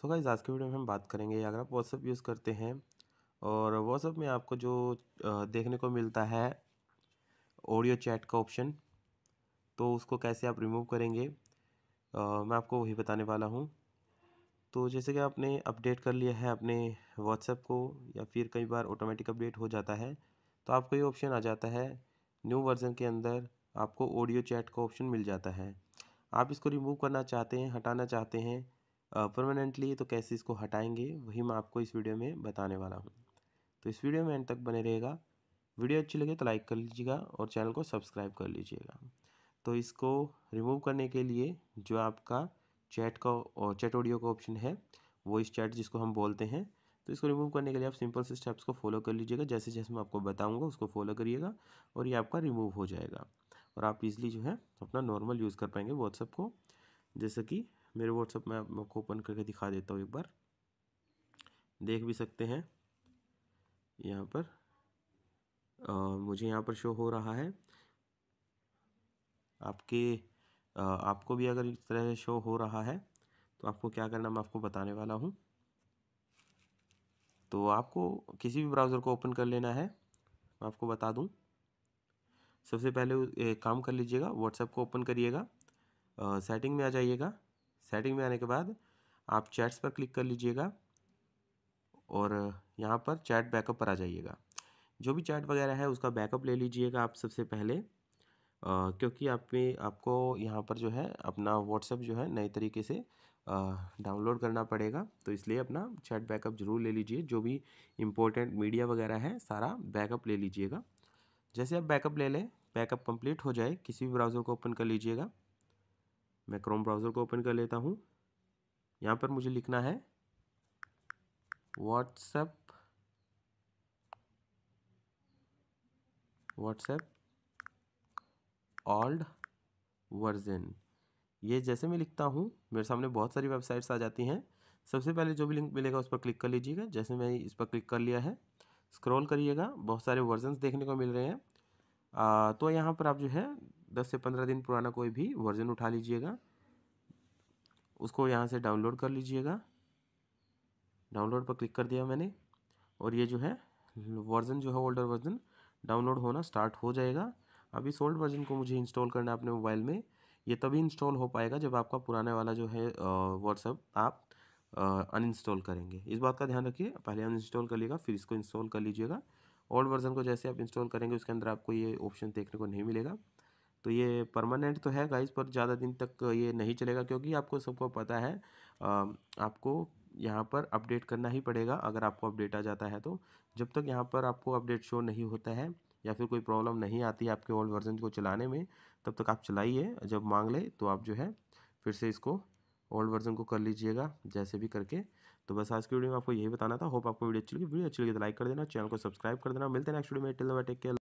so guys आज के video में हम बात करेंगे अगर आप व्हाट्सअप यूज़ करते हैं और व्हाट्सअप में आपको जो देखने को मिलता है ऑडियो चैट का ऑप्शन तो उसको कैसे आप रिमूव करेंगे आ, मैं आपको वही बताने वाला हूँ तो जैसे कि आपने अपडेट कर लिया है अपने व्हाट्सएप को या फिर कई बार ऑटोमेटिक अपडेट हो जाता है तो आपको ये ऑप्शन आ जाता है न्यू वर्जन के अंदर आपको ऑडियो चैट का ऑप्शन मिल जाता है आप इसको रिमूव करना चाहते हैं हटाना चाहते हैं परमानेंटली तो कैसे इसको हटाएंगे वही मैं आपको इस वीडियो में बताने वाला हूँ तो इस वीडियो में एंड तक बने रहेगा वीडियो अच्छी लगे तो लाइक कर लीजिएगा और चैनल को सब्सक्राइब कर लीजिएगा तो इसको रिमूव करने के लिए जो आपका चैट का और चैट ऑडियो का ऑप्शन है इस चैट जिसको हम बोलते हैं तो इसको रिमूव करने के लिए आप सिंपल से स्टेप्स को फॉलो कर लीजिएगा जैसे जैसे मैं आपको बताऊंगा उसको फॉलो करिएगा और ये आपका रिमूव हो जाएगा और आप इजीली जो है अपना नॉर्मल यूज़ कर पाएंगे व्हाट्सएप को जैसे कि मेरे व्हाट्सअप में आपको ओपन करके दिखा देता हूँ एक बार देख भी सकते हैं यहाँ पर आ, मुझे यहाँ पर शो हो रहा है आपके आ, आपको भी अगर इस तरह से शो हो रहा है तो आपको क्या करना मैं आपको बताने वाला हूँ तो आपको किसी भी ब्राउज़र को ओपन कर लेना है मैं आपको बता दूँ सबसे पहले काम कर लीजिएगा व्हाट्सएप को ओपन करिएगा सेटिंग में आ जाइएगा सेटिंग में आने के बाद आप चैट्स पर क्लिक कर लीजिएगा और यहाँ पर चैट बैकअप पर आ जाइएगा जो भी चैट वगैरह है उसका बैकअप ले लीजिएगा आप सबसे पहले आ, क्योंकि आप में आपको यहाँ पर जो है अपना व्हाट्सअप जो है नए तरीके से डाउनलोड करना पड़ेगा तो इसलिए अपना चैट बैकअप जरूर ले लीजिए जो भी इम्पोर्टेंट मीडिया वगैरह है सारा बैकअप ले लीजिएगा जैसे आप बैकअप ले लें बैकअप कंप्लीट हो जाए किसी भी ब्राउज़र को ओपन कर लीजिएगा मैं क्रोम ब्राउज़र को ओपन कर लेता हूँ यहाँ पर मुझे लिखना है व्हाट्सएप व्हाट्सएप ऑल्ड वर्जन ये जैसे मैं लिखता हूँ मेरे सामने बहुत सारी वेबसाइट्स आ जाती हैं सबसे पहले जो भी लिंक मिलेगा उस पर क्लिक कर लीजिएगा जैसे मैं इस पर क्लिक कर लिया है स्क्रॉल करिएगा बहुत सारे वर्जन देखने को मिल रहे हैं आ, तो यहाँ पर आप जो है दस से पंद्रह दिन पुराना कोई भी वर्जन उठा लीजिएगा उसको यहाँ से डाउनलोड कर लीजिएगा डाउनलोड पर क्लिक कर दिया मैंने और ये जो है वर्ज़न जो है ओल्डर वर्ज़न डाउनलोड होना स्टार्ट हो जाएगा अब इस ओल्ड वर्ज़न को मुझे इंस्टॉल करना है अपने मोबाइल में ये तभी इंस्टॉल हो पाएगा जब आपका पुराने वाला जो है व्हाट्सअप आप अनइंस्टॉल करेंगे इस बात का ध्यान रखिए पहले अनइंस्टॉल कर लीजिएगा फिर इसको इंस्टॉल कर लीजिएगा ओल्ड वर्ज़न को जैसे आप इंस्टॉल करेंगे उसके अंदर आपको ये ऑप्शन देखने को नहीं मिलेगा तो ये परमानेंट तो है गाइस पर ज़्यादा दिन तक ये नहीं चलेगा क्योंकि आपको सबको पता है आपको यहाँ पर अपडेट करना ही पड़ेगा अगर आपको अपडेट आ जाता है तो जब तक यहाँ पर आपको अपडेट शो नहीं होता है या फिर कोई प्रॉब्लम नहीं आती आपके ओल्ड वर्जन को चलाने में तब तक आप चलाइए जब मांग ले तो आप जो है फिर से इसको ओल्ड वर्जन को कर लीजिएगा जैसे भी करके तो बस आज की वीडियो में आपको यही बताना था होप आपको वीडियो अच्छी लगी वीडियो अच्छी लगी तो लाइक कर देना चैनल को सब्सक्राइब कर देना मिलते हैं नेक्स्ट वीडियो में टेल टेक केयर